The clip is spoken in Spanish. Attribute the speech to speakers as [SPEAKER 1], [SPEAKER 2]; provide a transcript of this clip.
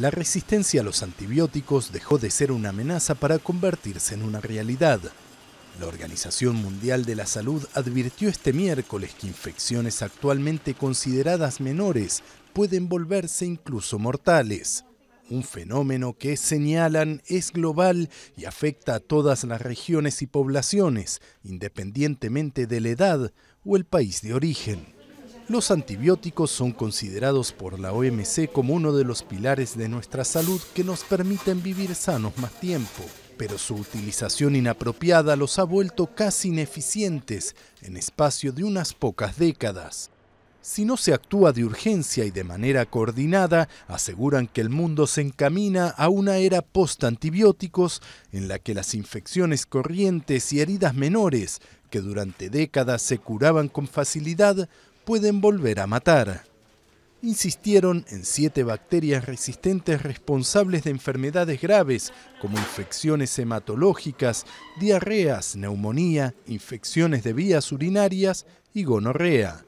[SPEAKER 1] la resistencia a los antibióticos dejó de ser una amenaza para convertirse en una realidad. La Organización Mundial de la Salud advirtió este miércoles que infecciones actualmente consideradas menores pueden volverse incluso mortales. Un fenómeno que señalan es global y afecta a todas las regiones y poblaciones, independientemente de la edad o el país de origen. Los antibióticos son considerados por la OMC como uno de los pilares de nuestra salud que nos permiten vivir sanos más tiempo, pero su utilización inapropiada los ha vuelto casi ineficientes en espacio de unas pocas décadas. Si no se actúa de urgencia y de manera coordinada, aseguran que el mundo se encamina a una era post-antibióticos en la que las infecciones corrientes y heridas menores, que durante décadas se curaban con facilidad, pueden volver a matar. Insistieron en siete bacterias resistentes responsables de enfermedades graves como infecciones hematológicas, diarreas, neumonía, infecciones de vías urinarias y gonorrea.